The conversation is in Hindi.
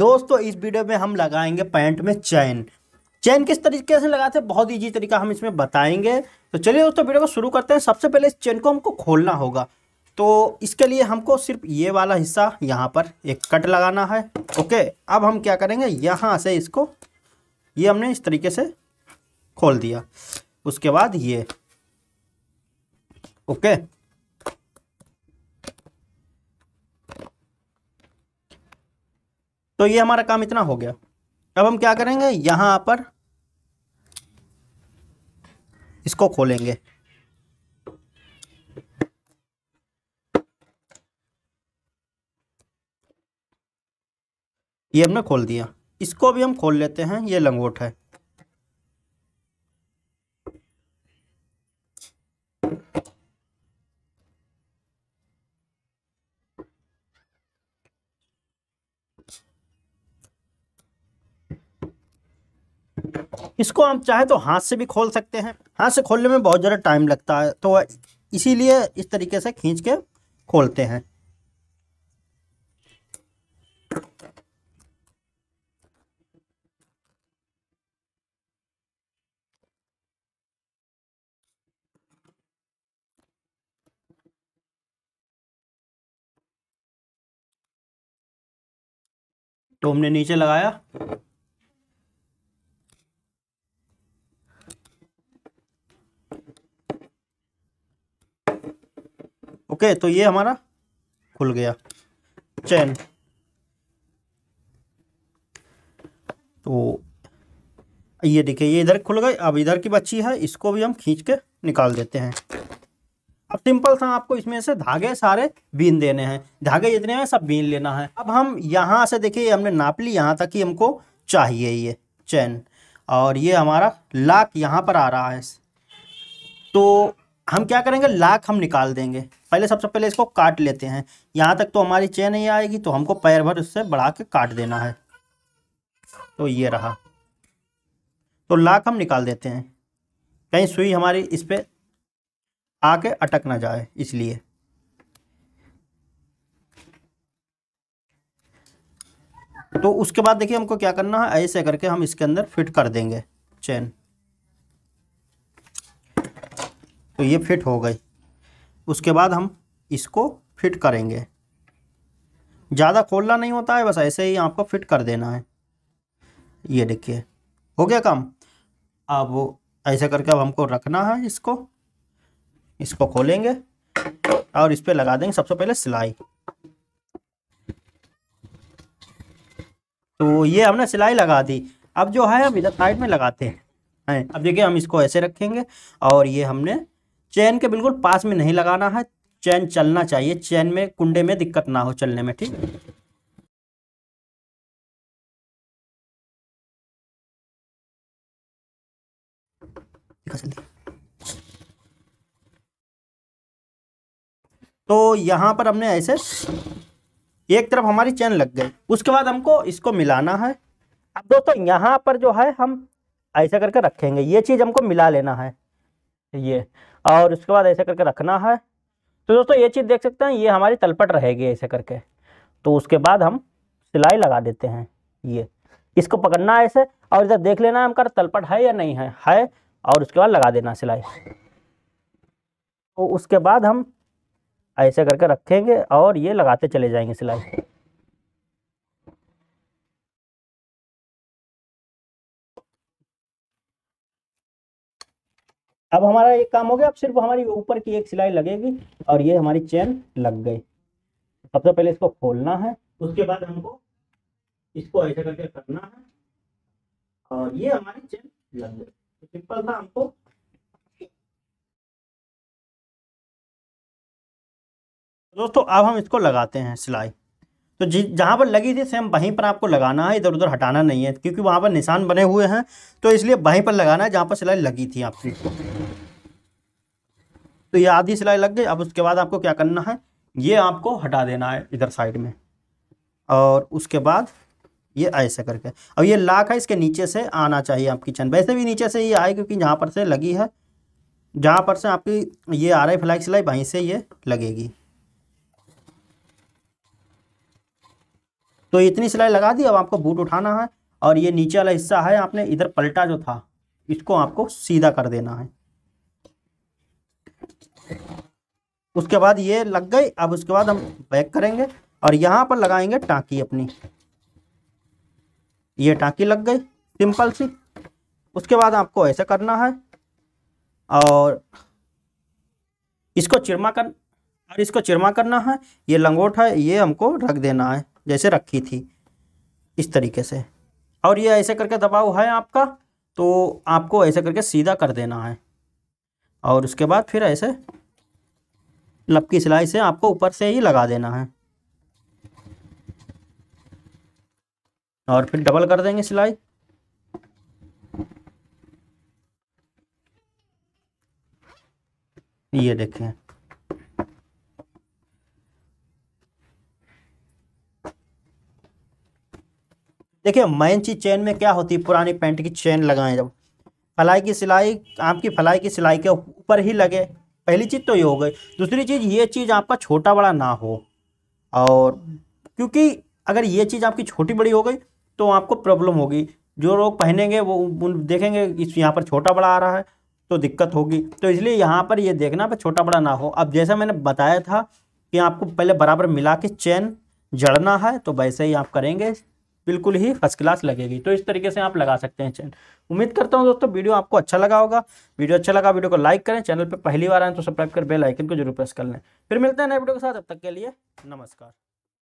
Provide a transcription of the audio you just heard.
दोस्तों इस वीडियो में हम लगाएंगे पैंट में चैन चैन किस तरीके से लगाते हैं बहुत ईजी तरीका हम इसमें बताएंगे तो चलिए दोस्तों वीडियो को शुरू करते हैं सबसे पहले इस चैन को हमको खोलना होगा तो इसके लिए हमको सिर्फ ये वाला हिस्सा यहाँ पर एक कट लगाना है ओके अब हम क्या करेंगे यहाँ से इसको ये हमने इस तरीके से खोल दिया उसके बाद ये ओके तो ये हमारा काम इतना हो गया अब हम क्या करेंगे यहाँ पर इसको खोलेंगे ये हमने खोल दिया इसको भी हम खोल लेते हैं ये लंगोट है इसको हम चाहे तो हाथ से भी खोल सकते हैं हाथ से खोलने में बहुत ज़्यादा टाइम लगता है तो इसीलिए इस तरीके से खींच के खोलते हैं तो हमने नीचे लगाया ओके तो ये हमारा खुल गया चैन तो ये देखिए ये इधर खुल गए अब इधर की बच्ची है इसको भी हम खींच के निकाल देते हैं अब सिंपल था आपको इसमें से धागे सारे बीन देने हैं धागे जितने हैं सब बीन लेना है अब हम यहाँ से देखिए हमने नाप ली यहाँ तक कि हमको चाहिए ये चैन और ये हमारा लाख यहाँ पर आ रहा है तो हम क्या करेंगे लाख हम निकाल देंगे पहले सबसे पहले इसको काट लेते हैं यहाँ तक तो हमारी चेन ही आएगी तो हमको पैर भर उससे बढ़ा के काट देना है तो ये रहा तो लाख हम निकाल देते हैं कहीं सुई हमारी इस पर आके अटक ना जाए इसलिए तो उसके बाद देखिए हमको क्या करना है ऐसे करके हम इसके अंदर फिट कर देंगे चेन तो ये फिट हो गई उसके बाद हम इसको फिट करेंगे ज़्यादा खोलना नहीं होता है बस ऐसे ही आपको फिट कर देना है ये देखिए हो गया काम अब ऐसा करके अब हमको रखना है इसको इसको खोलेंगे और इस पर लगा देंगे सबसे पहले सिलाई तो ये हमने सिलाई लगा दी अब जो है हम इधर साइड में लगाते हैं अब देखिए हम इसको ऐसे रखेंगे और ये हमने चैन के बिल्कुल पास में नहीं लगाना है चैन चलना चाहिए चैन में कुंडे में दिक्कत ना हो चलने में ठीक तो यहां पर हमने ऐसे एक तरफ हमारी चैन लग गई उसके बाद हमको इसको मिलाना है अब दोस्तों यहां पर जो है हम ऐसा करके रखेंगे ये चीज़ हमको मिला लेना है ये और उसके बाद ऐसे करके रखना है तो दोस्तों ये चीज़ देख सकते हैं ये हमारी तलपट रहेगी ऐसे करके तो उसके बाद हम सिलाई लगा देते हैं ये इसको पकड़ना है ऐसे और इधर देख लेना है हमका तलपट है या नहीं है है और उसके बाद लगा देना सिलाई तो उसके बाद हम ऐसे करके रखेंगे और ये लगाते चले जाएंगे सिलाई अब हमारा ये काम हो गया अब सिर्फ हमारी ऊपर की एक सिलाई लगेगी और ये हमारी चेन लग गई सबसे तो पहले इसको खोलना है उसके बाद हमको इसको ऐसे करके करना है और ये हमारी चेन लग गई तो सिंपल था हमको दोस्तों अब हम इसको लगाते हैं सिलाई तो जी जहाँ पर लगी थी सेम वहीं पर आपको लगाना है इधर उधर हटाना नहीं है क्योंकि वहाँ पर निशान बने हुए हैं तो इसलिए वहीं पर लगाना है जहाँ पर सिलाई लगी थी आपकी तो ये आधी सिलाई लग गई अब उसके बाद आपको क्या करना है ये आपको हटा देना है इधर साइड में और उसके बाद ये ऐसे करके अब ये लाख है इसके नीचे से आना चाहिए आपकी चंद वैसे भी नीचे से ये आए क्योंकि जहाँ पर से लगी है जहाँ पर से आपकी ये आ रही फ्लाई सिलाई वहीं से ये लगेगी तो इतनी सिलाई लगा दी अब आपको बूट उठाना है और ये नीचे वाला हिस्सा है आपने इधर पलटा जो था इसको आपको सीधा कर देना है उसके बाद ये लग गई अब उसके बाद हम बैक करेंगे और यहाँ पर लगाएंगे टाँकी अपनी ये टाँकी लग गई सिंपल सी उसके बाद आपको ऐसा करना है और इसको चिरमा कर और इसको चिरमा करना है ये लंगोट है ये हमको रख देना है जैसे रखी थी इस तरीके से और ये ऐसे करके दबाव है आपका तो आपको ऐसे करके सीधा कर देना है और उसके बाद फिर ऐसे लपकी मतलब सिलाई से आपको ऊपर से ही लगा देना है और फिर डबल कर देंगे सिलाई ये देखें देखिए मेन चीज चेन में क्या होती है पुरानी पैंट की चेन लगाएं जब फलाई की सिलाई आपकी फलाई की सिलाई के ऊपर ही लगे पहली चीज़ तो ये हो गई दूसरी चीज़ ये चीज़ आपका छोटा बड़ा ना हो और क्योंकि अगर ये चीज़ आपकी छोटी बड़ी हो गई तो आपको प्रॉब्लम होगी जो लोग पहनेंगे वो देखेंगे इस यहाँ पर छोटा बड़ा आ रहा है तो दिक्कत होगी तो इसलिए यहाँ पर ये देखना पर छोटा बड़ा ना हो अब जैसा मैंने बताया था कि आपको पहले बराबर मिला के चैन जड़ना है तो वैसे ही आप करेंगे बिल्कुल ही फर्स्ट क्लास लगेगी तो इस तरीके से आप लगा सकते हैं चैन उम्मीद करता हूँ दोस्तों वीडियो आपको अच्छा लगा होगा वीडियो अच्छा लगा वीडियो को लाइक करें चैनल पर पहली बार आए तो सब्सक्राइब कर बेल आइकन को जरूर प्रेस कर लें फिर मिलते हैं नए वीडियो के साथ अब तक के लिए नमस्कार